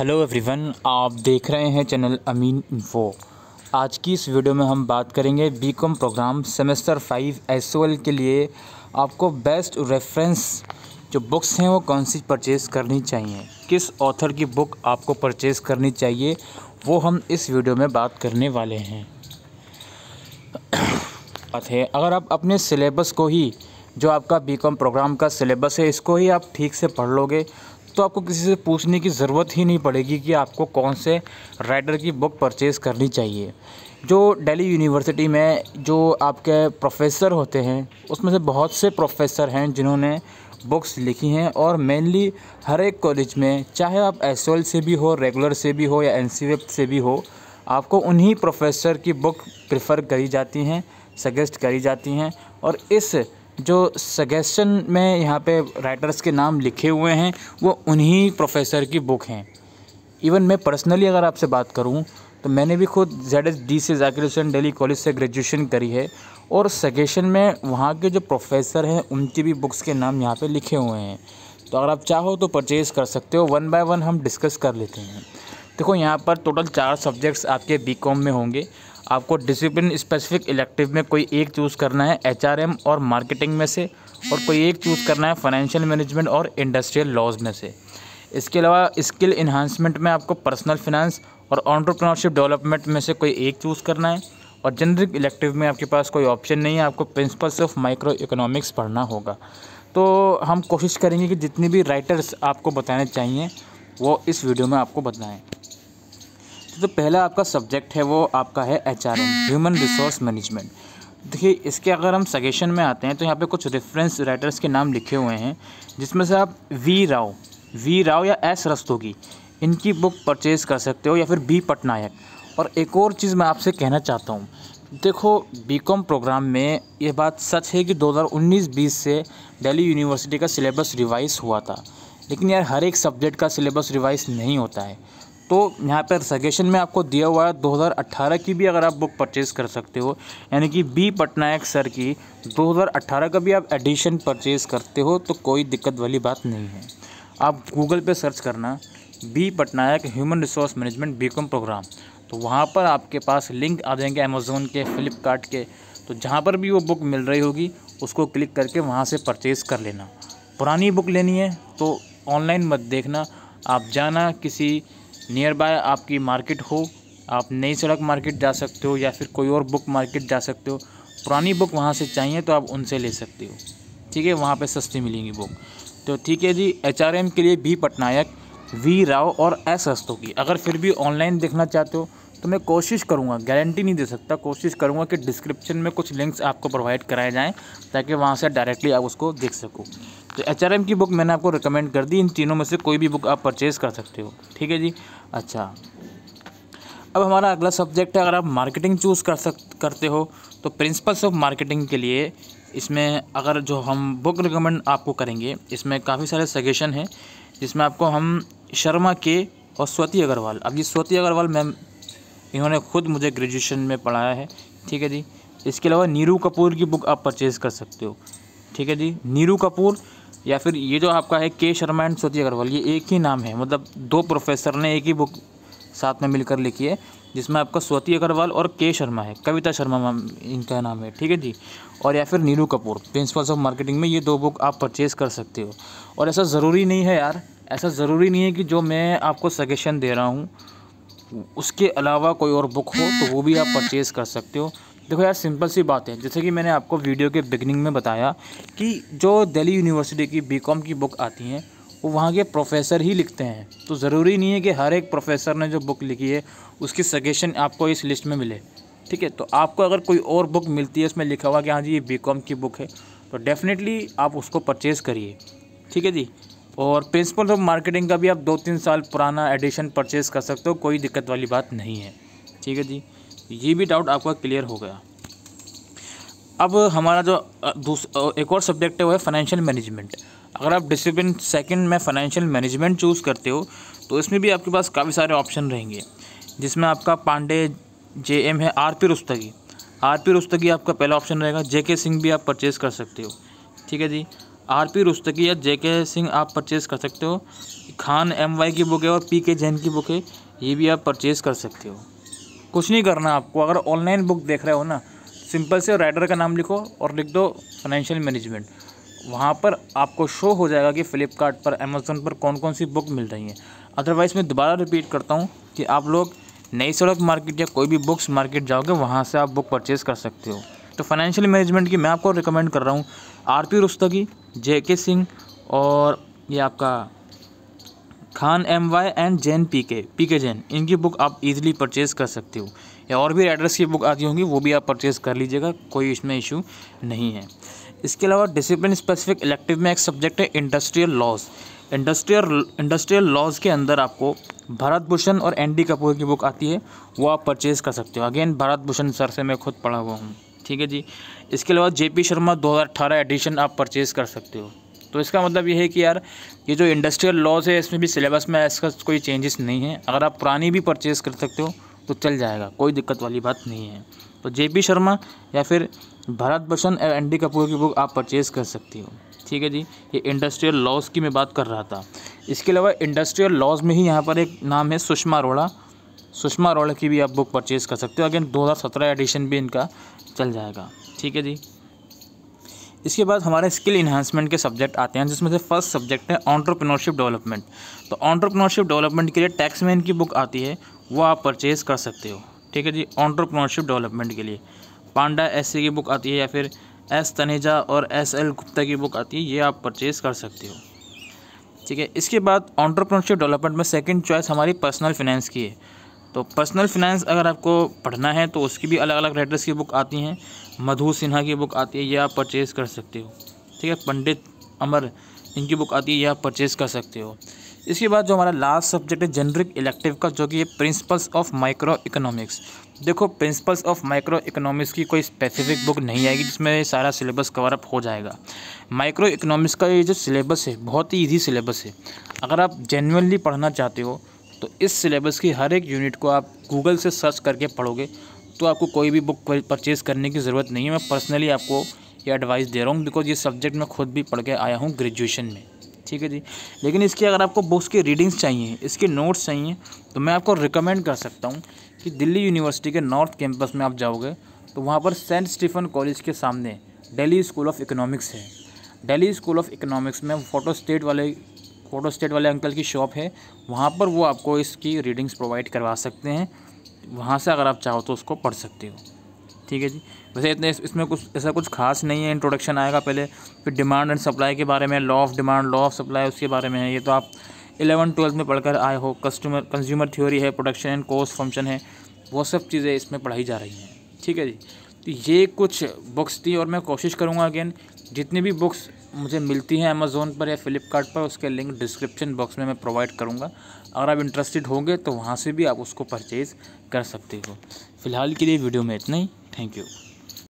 hello everyone आप देख रहे हैं चैनल अमीन इन्फो आज की इस वीडियो में हम बात करेंगे BCom programme semester five SOL के लिए आपको बेस्ट रेफरेंस जो बुक्स हैं वो कौन सी परचेज़ करनी चाहिए किस ऑथर की बुक आपको परचेज़ करनी चाहिए वो हम इस वीडियो में बात करने वाले हैं बात है अगर आप अपने सिलेबस को ही जो आपका बीकॉम प्रोग्राम का सिलेबस है इसको ही आप ठीक से पढ़ लोगे तो आपको किसी से पूछने की ज़रूरत ही नहीं पड़ेगी कि आपको कौन से राइटर की बुक परचेज़ करनी चाहिए जो दिल्ली यूनिवर्सिटी में जो आपके प्रोफेसर होते हैं उसमें से बहुत से प्रोफेसर हैं जिन्होंने बुक्स लिखी हैं और मेनली हर एक कॉलेज में चाहे आप एस से भी हो रेगुलर से भी हो या एन से भी हो आपको उन्हीं प्रोफेसर की बुक प्रेफर करी जाती हैं सजेस्ट करी जाती हैं और इस जो सजेशन में यहाँ पे राइटर्स के नाम लिखे हुए हैं वो उन्हीं प्रोफेसर की बुक हैं इवन मैं पर्सनली अगर आपसे बात करूँ तो मैंने भी खुद जेड एस डी से जाकिर हुसैन डेली कॉलेज से ग्रेजुएशन करी है और सजेशन में वहाँ के जो प्रोफेसर हैं उनकी भी बुक्स के नाम यहाँ पे लिखे हुए हैं तो अगर आप चाहो तो परचेज़ कर सकते हो वन बाय वन हम डिस्कस कर लेते हैं देखो यहाँ पर टोटल चार सब्जेक्ट्स आपके बीकॉम में होंगे आपको डिसिप्लिन स्पेसिफिक इलेक्टिव में कोई एक चूज़ करना है एचआरएम और मार्केटिंग में से और कोई एक चूज़ करना है फाइनेंशियल मैनेजमेंट और इंडस्ट्रियल लॉज में से इसके अलावा स्किल इन्हांसमेंट में आपको पर्सनल फिनंस और ऑन्टरप्रनरशिप डेवलपमेंट में से कोई एक चूज़ करना है और जनरल इलेक्टिव में आपके पास कोई ऑप्शन नहीं है आपको प्रिंसिपल्स ऑफ माइक्रो इकोनॉमिक्स पढ़ना होगा तो हम कोशिश करेंगे कि जितनी भी राइटर्स आपको बताने चाहिए वो इस वीडियो में आपको बताएं तो पहला आपका सब्जेक्ट है वो आपका है H R M human resource management देखिए इसके अगर हम सजेशन में आते हैं तो यहाँ पे कुछ रेफरेंस राइटर्स के नाम लिखे हुए हैं जिसमें से आप वी राव वी राव या एस रस्तोगी इनकी बुक परचेज़ कर सकते हो या फिर बी पटनायक और एक और चीज़ मैं आपसे कहना चाहता हूँ देखो बीकॉम प्रोग्राम में ये बात सच है कि 2019-20 से दिल्ली यूनिवर्सिटी का सिलेबस रिवाइज़ हुआ था लेकिन यार हर एक सब्जेक्ट का सिलेबस रिवाइज़ नहीं होता है तो यहाँ पर सजेशन में आपको दिया हुआ है 2018 की भी अगर आप बुक परचेज़ कर सकते हो यानी कि बी पटनायक सर की 2018 का भी आप एडिशन परचेज़ करते हो तो कोई दिक्कत वाली बात नहीं है आप गूगल पे सर्च करना B Patnaik human resource management B programme तो वहाँ पर आपके पास लिंक आ जाएंगे अमेज़ोन के फ़्लिपकार्ट के तो जहाँ पर भी वो बुक मिल रही होगी उसको क्लिक करके वहाँ से परचेज़ कर लेना पुरानी बुक लेनी है तो ऑनलाइन मत देखना आप जाना किसी नियर बाय आपकी मार्केट हो आप नई सड़क मार्केट जा सकते हो या फिर कोई और बुक मार्केट जा सकते हो पुरानी बुक वहाँ से चाहिए तो आप उनसे ले सकते हो ठीक है वहाँ पे सस्ती मिलेंगी बुक तो ठीक है जी एच के लिए भी पटनायक वी राव और एस की अगर फिर भी ऑनलाइन देखना चाहते हो तो मैं कोशिश करूँगा गारंटी नहीं दे सकता कोशिश करूँगा कि डिस्क्रिप्शन में कुछ लिंक्स आपको प्रोवाइड कराए जाएँ ताकि वहाँ से डायरेक्टली आप उसको देख सको तो एच की बुक मैंने आपको रिकमेंड कर दी इन तीनों में से कोई भी बुक आप परचेज़ कर सकते हो ठीक है जी अच्छा अब हमारा अगला सब्जेक्ट है अगर आप मार्केटिंग चूज़ कर सक करते हो तो प्रिंसिपल्स ऑफ मार्केटिंग के लिए इसमें अगर जो हम बुक रिकमेंड आपको करेंगे इसमें काफ़ी सारे सजेशन हैं जिसमें आपको हम शर्मा के और स्वति अग्रवाल अब ये स्वति अग्रवाल मैम इन्होंने खुद मुझे ग्रेजुएशन में पढ़ाया है ठीक है जी इसके अलावा नीरू कपूर की बुक आप परचेज़ कर सकते हो ठीक है जी नीरू कपूर या फिर ये जो आपका है के शर्मा एंड सोती अग्रवाल ये एक ही नाम है मतलब दो प्रोफेसर ने एक ही बुक साथ में मिलकर लिखी है जिसमें आपका स्वती अग्रवाल और के शर्मा है कविता शर्मा इनका नाम है ठीक है जी और या फिर Neeru Kapoor principles of marketing में ये दो बुक आप परचेज़ कर सकते हो और ऐसा ज़रूरी नहीं है यार ऐसा ज़रूरी नहीं है कि जो मैं आपको सजेशन दे रहा हूँ उसके अलावा कोई और बुक हो तो वो भी आप परचेज़ कर सकते हो देखो यार सिंपल सी बात है जैसे कि मैंने आपको वीडियो के बिगनिंग में बताया कि जो दिल्ली यूनिवर्सिटी की बीकॉम की बुक आती हैं वो वहाँ के प्रोफेसर ही लिखते हैं तो ज़रूरी नहीं है कि हर एक प्रोफेसर ने जो बुक लिखी है उसकी सजेशन आपको इस लिस्ट में मिले ठीक है तो आपको अगर कोई और बुक मिलती है उसमें लिखा हुआ कि हाँ जी ये बी की बुक है तो डेफ़िनेटली आप उसको परचेज़ करिए ठीक है जी और प्रिंसिपल ऑफ मार्केटिंग का भी आप दो तीन साल पुराना एडिशन परचेज़ कर सकते हो कोई दिक्कत वाली बात नहीं है ठीक है जी ये भी डाउट आपका क्लियर हो गया अब हमारा जो एक और सब्जेक्ट है वो है फाइनेंशियल मैनेजमेंट अगर आप डिसिप्लिन सेकंड में फाइनेंशियल मैनेजमेंट चूज़ करते हो तो इसमें भी आपके पास काफ़ी सारे ऑप्शन रहेंगे जिसमें आपका पांडे जे एम है R P Rustagi R P Rustagi आपका पहला ऑप्शन रहेगा जे के सिंह भी आप परचेज़ कर सकते हो ठीक है जी आर पी रुस्तगी या जे के सिंह आप परचेज़ कर सकते हो खान एम वाई की बुक है और पी के जैन की बुक है ये भी आप परचेज़ कर सकते हो कुछ नहीं करना आपको अगर ऑनलाइन बुक देख रहे हो ना सिंपल से राइटर का नाम लिखो और लिख दो फाइनेंशियल मैनेजमेंट वहाँ पर आपको शो हो जाएगा कि फ़्लिपकार्ट पर अमेज़ोन पर कौन कौन सी बुक मिल रही हैं अदरवाइज़ मैं दोबारा रिपीट करता हूँ कि आप लोग नई सड़क मार्केट या कोई भी बुक्स मार्केट जाओगे वहाँ से आप बुक परचेज़ कर सकते हो तो फाइनेंशियल मैनेजमेंट की मैं आपको रिकमेंड कर रहा हूँ आर पी रुस्तगी जे के सिंह और ये आपका Khan M Y and Jain P K P K Jain इनकी बुक आप इजीली परचेज़ कर सकते हो या और भी एड्रेस की बुक आती होंगी वो भी आप परचेज़ कर लीजिएगा कोई इसमें इशू नहीं है इसके अलावा डिसिप्लिन स्पेसिफिक इलेक्टिव में एक सब्जेक्ट है industrial laws industrial industrial laws के अंदर आपको भारत भूषण और एन डी कपूर की बुक आती है वो आप परचेज़ कर सकते हो अगेन भारत भूषण सर से मैं खुद पढ़ा हुआ हूँ ठीक है जी इसके अलावा जे पी शर्मा 2018 एडिशन आप परचेज़ कर सकते हो तो इसका मतलब ये है कि यार ये जो इंडस्ट्रियल लॉज है इसमें भी सिलेबस में इसका कोई चेंजेस नहीं है अगर आप पुरानी भी परचेज़ कर सकते हो तो चल जाएगा कोई दिक्कत वाली बात नहीं है तो जे पी शर्मा या फिर भारत भूषण एन डी कपूर की बुक आप परचेज़ कर सकती हो ठीक है जी ये इंडस्ट्रियल लॉज की मैं बात कर रहा था इसके अलावा इंडस्ट्रियल लॉज में ही यहाँ पर एक नाम है सुषमा अरोड़ा सुषमा अरोड़ा की भी आप बुक परचेज़ कर सकते हो अगेन 2017 एडिशन भी इनका चल जाएगा ठीक है जी इसके बाद हमारे स्किल इन्हांसमेंट के सब्जेक्ट आते हैं जिसमें से फर्स्ट सब्जेक्ट है ऑन्टरप्रनोरशिप डेवलपमेंट तो ऑन्टरप्रनोरशिप डेवलपमेंट के लिए टैक्समैन की बुक आती है वो आप परचेज़ कर सकते हो ठीक है जी ऑन्टरप्रनोरशिप डेवलपमेंट के लिए पांडा एस की बुक आती है या फिर एस तनेजा और एस एल गुप्ता की बुक आती है ये आप परचेज़ कर सकते हो ठीक है इसके बाद ऑन्टरप्रनोरशिप डेवलपमेंट में सेकेंड चॉइस हमारी पर्सनल फिनेंस की है तो पर्सनल फिनेंस अगर आपको पढ़ना है तो उसकी भी अलग अलग राइटर्स की बुक आती हैं मधु सिन्हा की बुक आती है यह आप परचेज़ कर सकते हो ठीक है पंडित अमर इनकी बुक आती है यह आप परचेज़ कर सकते हो इसके बाद जो हमारा लास्ट सब्जेक्ट है जेनरिक इलेक्टिव का जो कि है प्रिंसिपल्स ऑफ माइक्रो इकोनॉमिक्स देखो प्रिंसिपल्स ऑफ माइक्रो इकोनॉमिक्स की कोई स्पेसिफिक बुक नहीं आएगी जिसमें सारा सिलेबस कवरअप हो जाएगा माइक्रो इकोनॉमिक्स का ये जो सिलेबस है बहुत ही ईजी सिलेबस है अगर आप जेनुअनली पढ़ना चाहते हो तो इस सिलेबस की हर एक यूनिट को आप गूगल से सर्च करके पढ़ोगे तो आपको कोई भी बुक परचेज़ करने की ज़रूरत नहीं है मैं पर्सनली आपको ये एडवाइस दे रहा हूँ बिकॉज ये सब्जेक्ट मैं खुद भी पढ़ के आया हूँ ग्रेजुएशन में ठीक है जी लेकिन इसकी अगर आपको बुक्स की रीडिंग्स चाहिए इसके नोट्स चाहिए तो मैं आपको रिकमेंड कर सकता हूँ कि दिल्ली यूनिवर्सिटी के नॉर्थ कैंपस में आप जाओगे तो वहाँ पर सेंट स्टीफन कॉलेज के सामने डेली स्कूल ऑफ इकोनॉमिक्स है डेली स्कूल ऑफ इकोनॉमिक्स में फोटो स्टेट वाले फोटो स्टेट वाले अंकल की शॉप है वहाँ पर वो आपको इसकी रीडिंग्स प्रोवाइड करवा सकते हैं वहाँ से अगर आप चाहो तो उसको पढ़ सकते हो ठीक है जी वैसे इतने इसमें कुछ ऐसा कुछ खास नहीं है इंट्रोडक्शन आएगा पहले फिर डिमांड एंड सप्लाई के बारे में law of demand law of supply उसके बारे में है ये तो आप इलेवन ट्वेल्थ में पढ़कर आए हो कस्टमर कंज्यूमर थ्योरी है प्रोडक्शन एंड कोर्स फंक्शन है वो सब चीज़ें इसमें पढ़ाई जा रही हैं ठीक है जी तो ये कुछ बुक्स थी और मैं कोशिश करूँगा अगेन जितनी भी बुक्स मुझे मिलती हैं अमेज़ोन पर या फ्लिपकार्ट पर उसके लिंक डिस्क्रिप्शन बॉक्स में मैं प्रोवाइड करूँगा अगर आप इंटरेस्टेड होंगे तो वहाँ से भी आप उसको परचेज़ कर सकते हो फ़िलहाल के लिए वीडियो में इतना ही थैंक यू